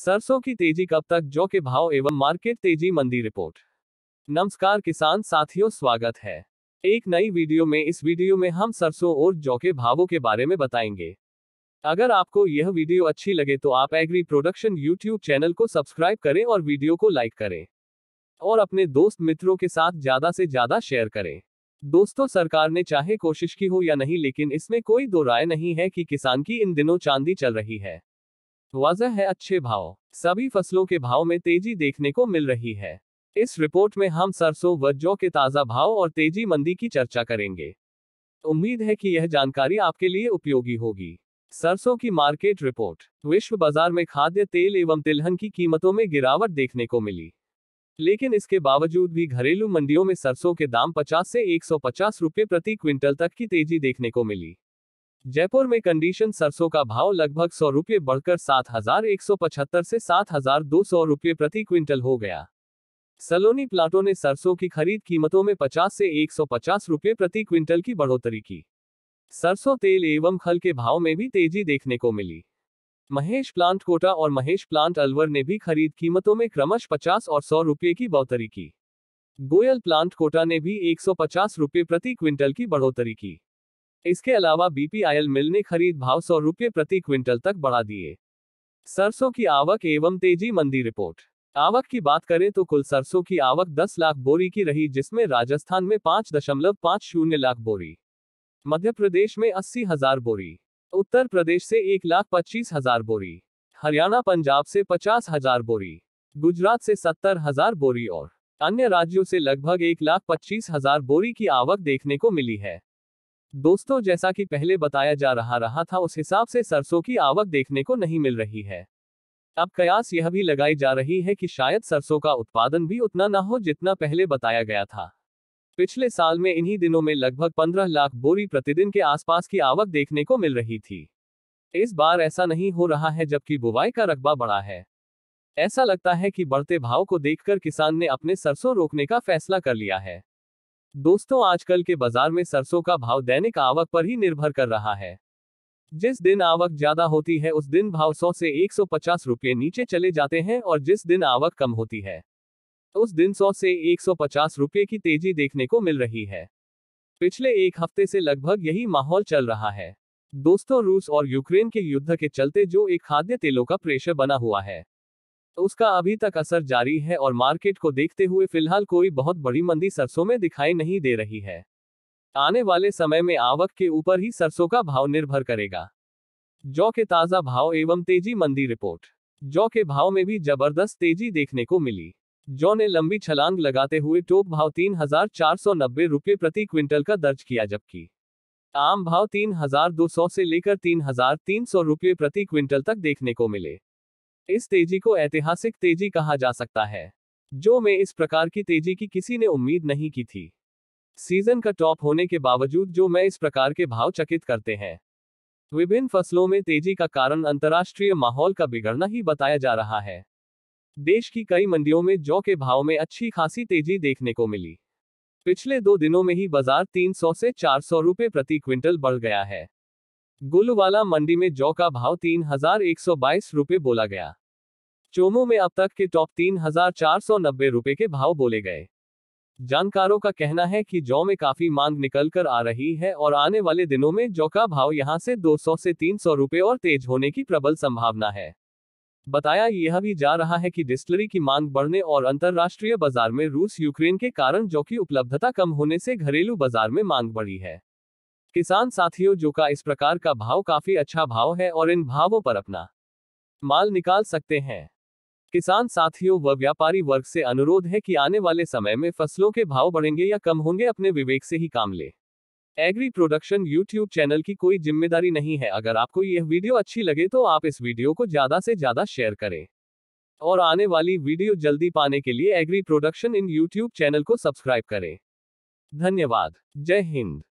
सरसों की तेजी कब तक जो के भाव एवं मार्केट तेजी मंदी रिपोर्ट नमस्कार किसान साथियों स्वागत है एक नई वीडियो में इस वीडियो में हम सरसों और जौ के भावों के बारे में बताएंगे अगर आपको यह वीडियो अच्छी लगे तो आप एग्री प्रोडक्शन यूट्यूब चैनल को सब्सक्राइब करें और वीडियो को लाइक करें और अपने दोस्त मित्रों के साथ ज्यादा से ज्यादा शेयर करें दोस्तों सरकार ने चाहे कोशिश की हो या नहीं लेकिन इसमें कोई दो राय नहीं है कि किसान की इन दिनों चांदी चल रही है वजह है अच्छे भाव सभी फसलों के भाव में तेजी देखने को मिल रही है इस रिपोर्ट में हम सरसों व जौ के ताज़ा भाव और तेजी मंदी की चर्चा करेंगे उम्मीद है कि यह जानकारी आपके लिए उपयोगी होगी सरसों की मार्केट रिपोर्ट विश्व बाजार में खाद्य तेल एवं तिलहन की कीमतों में गिरावट देखने को मिली लेकिन इसके बावजूद भी घरेलू मंडियों में सरसों के दाम 50 से 150 रुपए प्रति क्विंटल तक की तेजी देखने को मिली जयपुर में कंडीशन सरसों का भाव लगभग सौ रुपये बढ़कर सात हजार एक सौ पचहत्तर से सात हजार दो सौ रुपये प्रति क्विंटल हो गया सलोनी प्लाटो ने सरसों की खरीद कीमतों में 50 से एक सौ पचास रुपये प्रति क्विंटल की बढ़ोतरी की सरसों तेल एवं खल के भाव में भी तेजी देखने को मिली महेश प्लांट कोटा और महेश प्लांट अलवर ने भी खरीद कीमतों में क्रमश पचास और सौ रुपये की बढ़ोतरी की गोयल प्लांट कोटा ने भी एक सौ पचास रुपये प्रति क्विंटल की बढ़ोतरी की इसके अलावा बीपीआईएल मिल ने खरीद भाव सौ रुपये प्रति क्विंटल तक बढ़ा दिए सरसों की आवक एवं तेजी मंदी रिपोर्ट आवक की बात करें तो कुल सरसों की आवक 10 लाख बोरी की रही जिसमें राजस्थान में पाँच दशमलव पाँच शून्य लाख बोरी मध्य प्रदेश में अस्सी हजार बोरी उत्तर प्रदेश से एक लाख पच्चीस हजार बोरी हरियाणा पंजाब से पचास हजार बोरी गुजरात से सत्तर हजार बोरी और अन्य राज्यों से लगभग एक लाख पच्चीस हजार बोरी की आवक देखने को मिली है दोस्तों जैसा कि पहले बताया जा रहा रहा था उस हिसाब से सरसों की आवक देखने को नहीं मिल रही है अब कयास यह भी लगाई जा रही है कि शायद सरसों का उत्पादन भी उतना ना हो जितना पहले बताया गया था पिछले साल में इन्हीं दिनों में लगभग 15 लाख बोरी प्रतिदिन के आसपास की आवक देखने को मिल रही थी इस बार ऐसा नहीं हो रहा है जबकि बुवाई का रकबा बड़ा है ऐसा लगता है कि बढ़ते भाव को देखकर किसान ने अपने सरसों रोकने का फैसला कर लिया है दोस्तों आजकल के बाजार में सरसों का भाव दैनिक आवक पर ही निर्भर कर रहा है जिस दिन आवक ज्यादा होती है उस दिन भाव 100 से 150 रुपए नीचे चले जाते हैं और जिस दिन आवक कम होती है उस दिन 100 से 150 रुपए की तेजी देखने को मिल रही है पिछले एक हफ्ते से लगभग यही माहौल चल रहा है दोस्तों रूस और यूक्रेन के युद्ध के चलते जो एक खाद्य तेलों का प्रेशर बना हुआ है तो उसका अभी तक असर जारी है और मार्केट को देखते हुए फिलहाल कोई बहुत बड़ी मंदी सरसों में दिखाई नहीं दे रही है आने वाले समय में आवक के ऊपर ही सरसों का भाव निर्भर करेगा जौ के ताजा भाव एवं तेजी मंदी रिपोर्ट जौ के भाव में भी जबरदस्त तेजी देखने को मिली जौ ने लंबी छलांग लगाते हुए टोप भाव तीन हजार प्रति क्विंटल का दर्ज किया जबकि आम भाव तीन हजार दो सौ से लेकर तीन हजार तीन सौ रुपये प्रति क्विंटल तक देखने को मिले इस तेजी को ऐतिहासिक तेजी कहा जा सकता है जो में इस प्रकार की तेजी की किसी ने उम्मीद नहीं की थी सीजन का टॉप होने के बावजूद जो मैं इस प्रकार के भाव चकित करते हैं विभिन्न फसलों में तेजी का कारण अंतर्राष्ट्रीय माहौल का बिगड़ना ही बताया जा रहा है देश की कई मंडियों में जौ के भाव में अच्छी खासी तेजी देखने को मिली पिछले दो दिनों में ही बाजार 300 से 400 रुपए प्रति क्विंटल बढ़ गया है गुलवाला मंडी में जौ का भाव तीन हजार रुपए बोला गया चोमो में अब तक के टॉप तीन हजार चार सौ नब्बे रुपए के भाव बोले गए जानकारों का कहना है कि जौ में काफी मांग निकल कर आ रही है और आने वाले दिनों में जौ का भाव यहां से 200 से 300 रुपए और तेज होने की प्रबल संभावना है बताया यह भी जा रहा है कि डिस्टलरी की मांग बढ़ने और अंतर्राष्ट्रीय बाजार में रूस यूक्रेन के कारण जौ की उपलब्धता कम होने से घरेलू बाजार में मांग बढ़ी है किसान साथियों जो का इस प्रकार का भाव काफी अच्छा भाव है और इन भावों पर अपना माल निकाल सकते हैं किसान साथियों व व्यापारी वर्ग से अनुरोध है कि आने वाले समय में फसलों के भाव बढ़ेंगे या कम होंगे अपने विवेक से ही काम लें एग्री प्रोडक्शन यूट्यूब चैनल की कोई जिम्मेदारी नहीं है अगर आपको यह वीडियो अच्छी लगे तो आप इस वीडियो को ज्यादा से ज्यादा शेयर करें और आने वाली वीडियो जल्दी पाने के लिए एग्री प्रोडक्शन इन यूट्यूब चैनल को सब्सक्राइब करें धन्यवाद जय हिंद